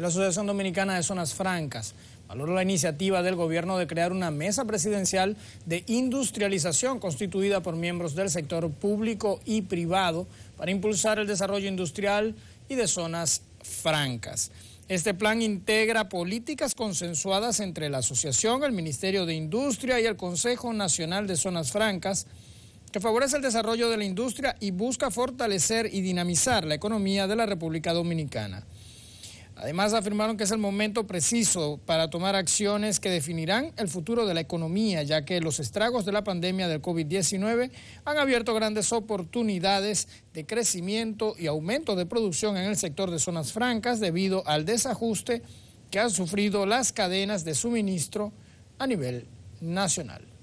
la Asociación Dominicana de Zonas Francas. Valoró la iniciativa del gobierno de crear una mesa presidencial de industrialización constituida por miembros del sector público y privado para impulsar el desarrollo industrial y de zonas francas. Este plan integra políticas consensuadas entre la Asociación, el Ministerio de Industria y el Consejo Nacional de Zonas Francas, que favorece el desarrollo de la industria y busca fortalecer y dinamizar la economía de la República Dominicana. Además, afirmaron que es el momento preciso para tomar acciones que definirán el futuro de la economía, ya que los estragos de la pandemia del COVID-19 han abierto grandes oportunidades de crecimiento y aumento de producción en el sector de zonas francas debido al desajuste que han sufrido las cadenas de suministro a nivel nacional.